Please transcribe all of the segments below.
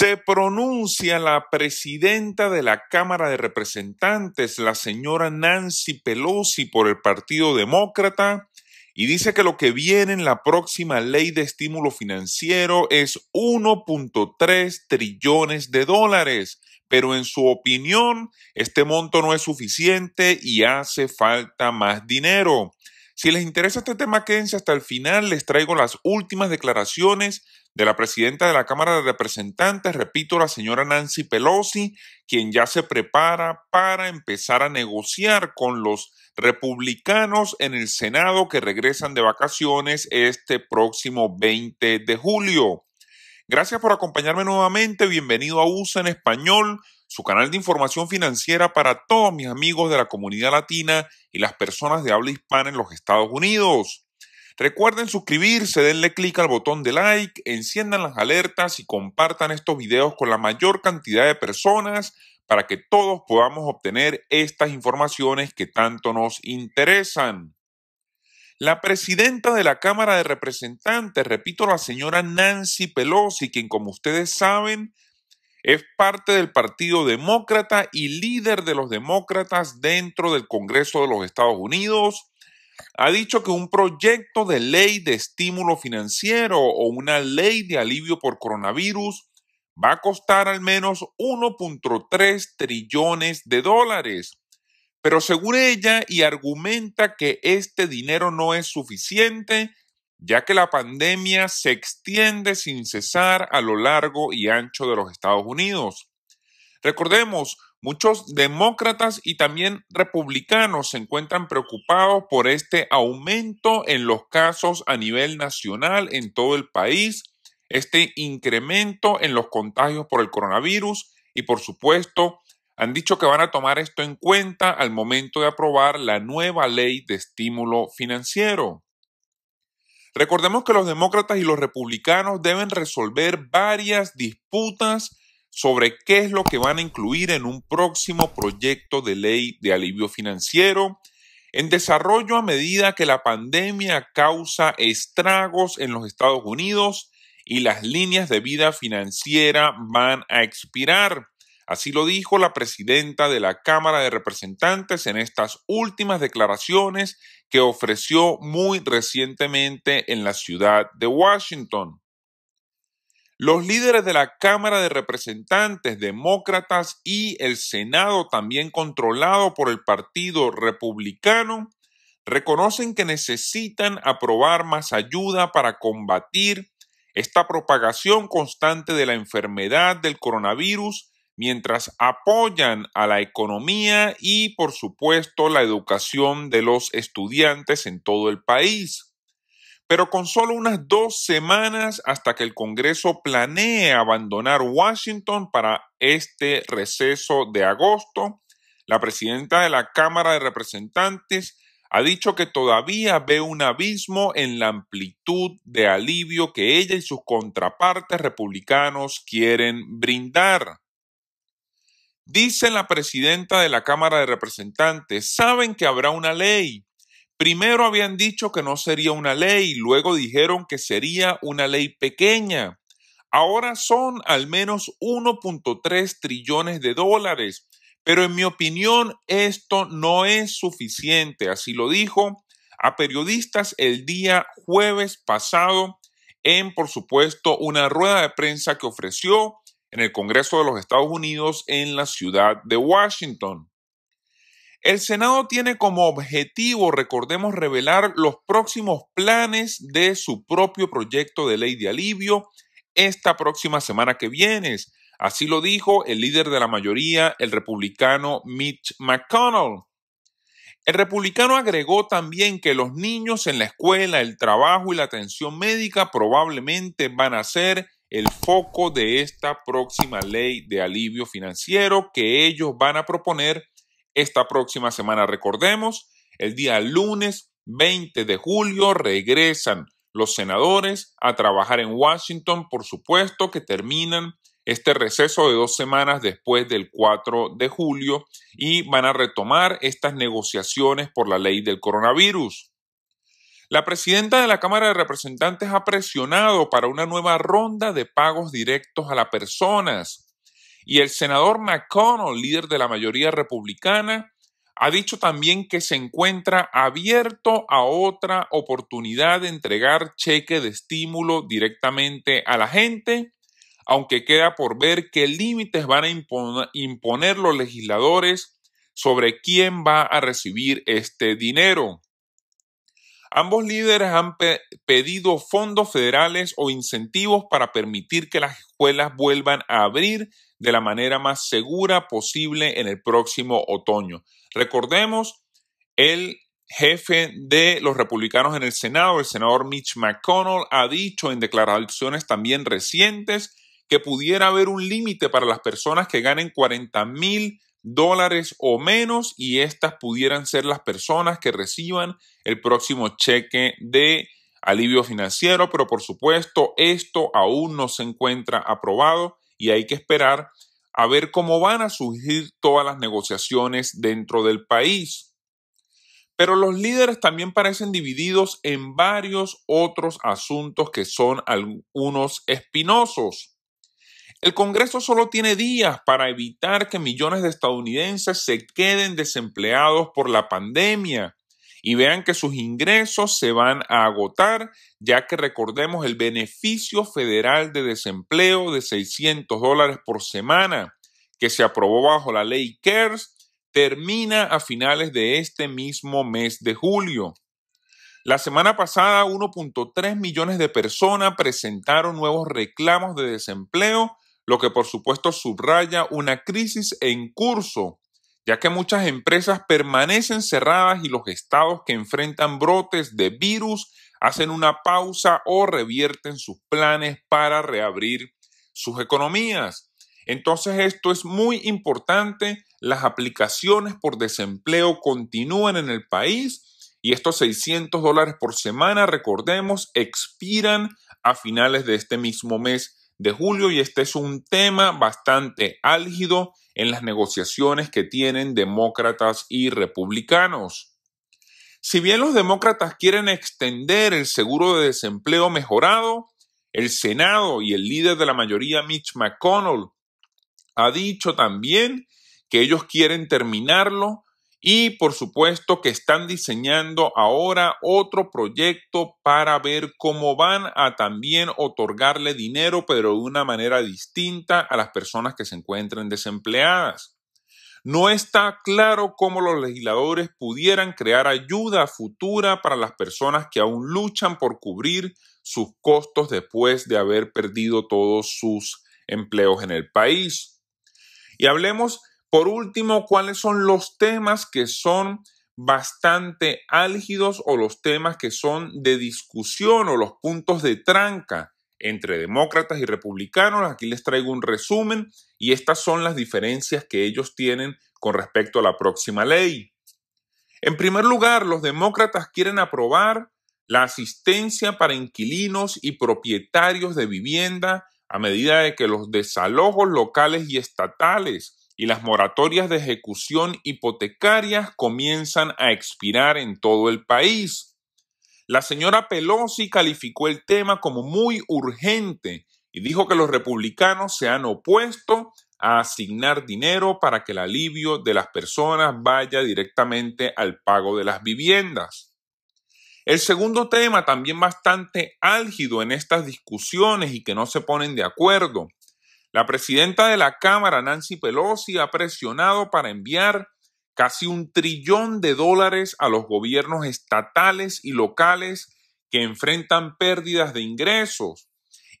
se pronuncia la presidenta de la Cámara de Representantes, la señora Nancy Pelosi, por el Partido Demócrata, y dice que lo que viene en la próxima ley de estímulo financiero es 1.3 trillones de dólares, pero en su opinión este monto no es suficiente y hace falta más dinero. Si les interesa este tema, quédense hasta el final. Les traigo las últimas declaraciones de la presidenta de la Cámara de Representantes, repito, la señora Nancy Pelosi, quien ya se prepara para empezar a negociar con los republicanos en el Senado que regresan de vacaciones este próximo 20 de julio. Gracias por acompañarme nuevamente. Bienvenido a USA e en Español, su canal de información financiera para todos mis amigos de la comunidad latina y las personas de habla hispana en los Estados Unidos. Recuerden suscribirse, denle clic al botón de like, enciendan las alertas y compartan estos videos con la mayor cantidad de personas para que todos podamos obtener estas informaciones que tanto nos interesan. La presidenta de la Cámara de Representantes, repito, la señora Nancy Pelosi, quien como ustedes saben es parte del Partido Demócrata y líder de los demócratas dentro del Congreso de los Estados Unidos, ha dicho que un proyecto de ley de estímulo financiero o una ley de alivio por coronavirus va a costar al menos 1.3 trillones de dólares. Pero según ella, y argumenta que este dinero no es suficiente, ya que la pandemia se extiende sin cesar a lo largo y ancho de los Estados Unidos. Recordemos, muchos demócratas y también republicanos se encuentran preocupados por este aumento en los casos a nivel nacional en todo el país, este incremento en los contagios por el coronavirus y por supuesto han dicho que van a tomar esto en cuenta al momento de aprobar la nueva ley de estímulo financiero. Recordemos que los demócratas y los republicanos deben resolver varias disputas sobre qué es lo que van a incluir en un próximo proyecto de ley de alivio financiero, en desarrollo a medida que la pandemia causa estragos en los Estados Unidos y las líneas de vida financiera van a expirar. Así lo dijo la presidenta de la Cámara de Representantes en estas últimas declaraciones que ofreció muy recientemente en la ciudad de Washington. Los líderes de la Cámara de Representantes demócratas y el Senado, también controlado por el Partido Republicano, reconocen que necesitan aprobar más ayuda para combatir esta propagación constante de la enfermedad del coronavirus mientras apoyan a la economía y, por supuesto, la educación de los estudiantes en todo el país. Pero con solo unas dos semanas hasta que el Congreso planee abandonar Washington para este receso de agosto, la presidenta de la Cámara de Representantes ha dicho que todavía ve un abismo en la amplitud de alivio que ella y sus contrapartes republicanos quieren brindar. Dice la presidenta de la Cámara de Representantes, saben que habrá una ley. Primero habían dicho que no sería una ley, luego dijeron que sería una ley pequeña. Ahora son al menos 1.3 trillones de dólares, pero en mi opinión esto no es suficiente, así lo dijo a periodistas el día jueves pasado en, por supuesto, una rueda de prensa que ofreció en el Congreso de los Estados Unidos en la ciudad de Washington. El Senado tiene como objetivo, recordemos, revelar los próximos planes de su propio proyecto de ley de alivio esta próxima semana que viene. Así lo dijo el líder de la mayoría, el republicano Mitch McConnell. El republicano agregó también que los niños en la escuela, el trabajo y la atención médica probablemente van a ser el foco de esta próxima ley de alivio financiero que ellos van a proponer esta próxima semana. Recordemos, el día lunes 20 de julio regresan los senadores a trabajar en Washington, por supuesto que terminan este receso de dos semanas después del 4 de julio y van a retomar estas negociaciones por la ley del coronavirus. La presidenta de la Cámara de Representantes ha presionado para una nueva ronda de pagos directos a las personas. Y el senador McConnell, líder de la mayoría republicana, ha dicho también que se encuentra abierto a otra oportunidad de entregar cheque de estímulo directamente a la gente, aunque queda por ver qué límites van a imponer los legisladores sobre quién va a recibir este dinero. Ambos líderes han pedido fondos federales o incentivos para permitir que las escuelas vuelvan a abrir de la manera más segura posible en el próximo otoño. Recordemos, el jefe de los republicanos en el Senado, el senador Mitch McConnell, ha dicho en declaraciones también recientes que pudiera haber un límite para las personas que ganen 40 mil dólares o menos y estas pudieran ser las personas que reciban el próximo cheque de alivio financiero, pero por supuesto esto aún no se encuentra aprobado y hay que esperar a ver cómo van a surgir todas las negociaciones dentro del país. Pero los líderes también parecen divididos en varios otros asuntos que son algunos espinosos. El Congreso solo tiene días para evitar que millones de estadounidenses se queden desempleados por la pandemia y vean que sus ingresos se van a agotar, ya que recordemos el beneficio federal de desempleo de 600 dólares por semana que se aprobó bajo la ley CARES termina a finales de este mismo mes de julio. La semana pasada, 1.3 millones de personas presentaron nuevos reclamos de desempleo lo que por supuesto subraya una crisis en curso, ya que muchas empresas permanecen cerradas y los estados que enfrentan brotes de virus hacen una pausa o revierten sus planes para reabrir sus economías. Entonces esto es muy importante, las aplicaciones por desempleo continúan en el país y estos 600 dólares por semana, recordemos, expiran a finales de este mismo mes de julio y este es un tema bastante álgido en las negociaciones que tienen demócratas y republicanos. Si bien los demócratas quieren extender el seguro de desempleo mejorado, el Senado y el líder de la mayoría, Mitch McConnell, ha dicho también que ellos quieren terminarlo y por supuesto que están diseñando ahora otro proyecto para ver cómo van a también otorgarle dinero, pero de una manera distinta a las personas que se encuentran desempleadas. No está claro cómo los legisladores pudieran crear ayuda futura para las personas que aún luchan por cubrir sus costos después de haber perdido todos sus empleos en el país. Y hablemos por último, ¿cuáles son los temas que son bastante álgidos o los temas que son de discusión o los puntos de tranca entre demócratas y republicanos? Aquí les traigo un resumen y estas son las diferencias que ellos tienen con respecto a la próxima ley. En primer lugar, los demócratas quieren aprobar la asistencia para inquilinos y propietarios de vivienda a medida de que los desalojos locales y estatales y las moratorias de ejecución hipotecarias comienzan a expirar en todo el país. La señora Pelosi calificó el tema como muy urgente y dijo que los republicanos se han opuesto a asignar dinero para que el alivio de las personas vaya directamente al pago de las viviendas. El segundo tema, también bastante álgido en estas discusiones y que no se ponen de acuerdo, la presidenta de la Cámara, Nancy Pelosi, ha presionado para enviar casi un trillón de dólares a los gobiernos estatales y locales que enfrentan pérdidas de ingresos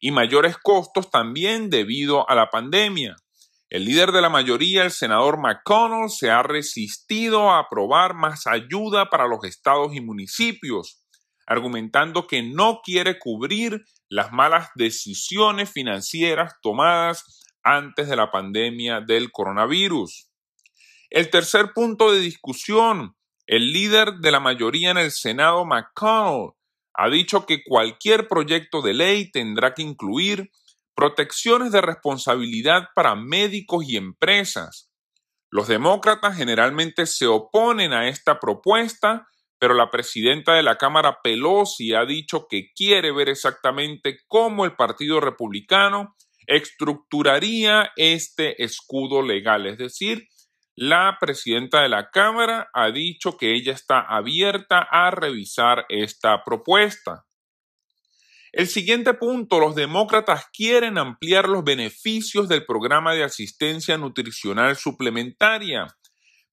y mayores costos también debido a la pandemia. El líder de la mayoría, el senador McConnell, se ha resistido a aprobar más ayuda para los estados y municipios, argumentando que no quiere cubrir las malas decisiones financieras tomadas antes de la pandemia del coronavirus. El tercer punto de discusión, el líder de la mayoría en el Senado, McConnell, ha dicho que cualquier proyecto de ley tendrá que incluir protecciones de responsabilidad para médicos y empresas. Los demócratas generalmente se oponen a esta propuesta pero la presidenta de la Cámara Pelosi ha dicho que quiere ver exactamente cómo el Partido Republicano estructuraría este escudo legal. Es decir, la presidenta de la Cámara ha dicho que ella está abierta a revisar esta propuesta. El siguiente punto, los demócratas quieren ampliar los beneficios del programa de asistencia nutricional suplementaria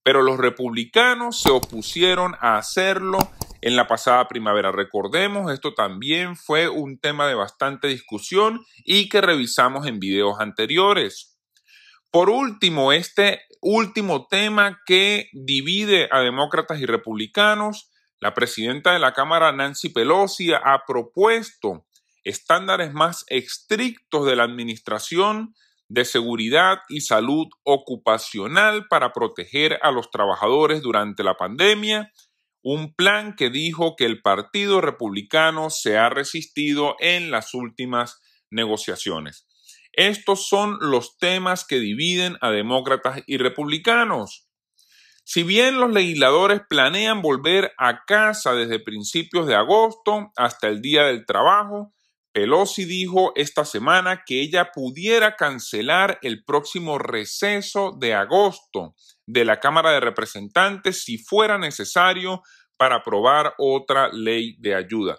pero los republicanos se opusieron a hacerlo en la pasada primavera. Recordemos, esto también fue un tema de bastante discusión y que revisamos en videos anteriores. Por último, este último tema que divide a demócratas y republicanos, la presidenta de la Cámara, Nancy Pelosi, ha propuesto estándares más estrictos de la administración de seguridad y salud ocupacional para proteger a los trabajadores durante la pandemia, un plan que dijo que el Partido Republicano se ha resistido en las últimas negociaciones. Estos son los temas que dividen a demócratas y republicanos. Si bien los legisladores planean volver a casa desde principios de agosto hasta el Día del Trabajo, Pelosi dijo esta semana que ella pudiera cancelar el próximo receso de agosto de la Cámara de Representantes si fuera necesario para aprobar otra ley de ayuda.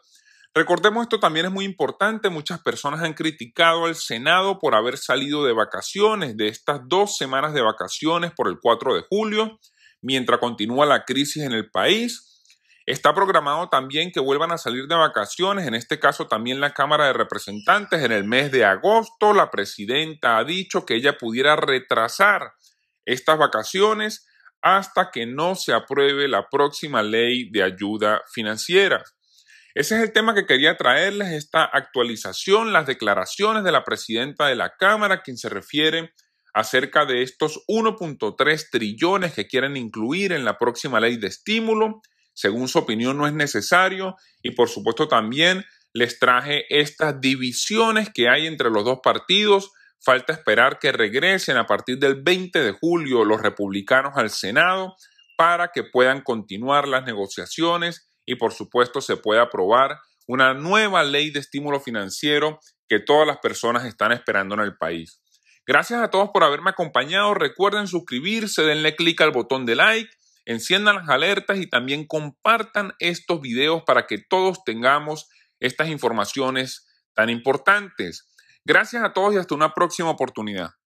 Recordemos esto también es muy importante, muchas personas han criticado al Senado por haber salido de vacaciones, de estas dos semanas de vacaciones por el 4 de julio, mientras continúa la crisis en el país. Está programado también que vuelvan a salir de vacaciones, en este caso también la Cámara de Representantes en el mes de agosto. La presidenta ha dicho que ella pudiera retrasar estas vacaciones hasta que no se apruebe la próxima ley de ayuda financiera. Ese es el tema que quería traerles, esta actualización, las declaraciones de la presidenta de la Cámara, quien se refiere acerca de estos 1.3 trillones que quieren incluir en la próxima ley de estímulo según su opinión no es necesario y por supuesto también les traje estas divisiones que hay entre los dos partidos. Falta esperar que regresen a partir del 20 de julio los republicanos al Senado para que puedan continuar las negociaciones y por supuesto se pueda aprobar una nueva ley de estímulo financiero que todas las personas están esperando en el país. Gracias a todos por haberme acompañado. Recuerden suscribirse, denle clic al botón de like Enciendan las alertas y también compartan estos videos para que todos tengamos estas informaciones tan importantes. Gracias a todos y hasta una próxima oportunidad.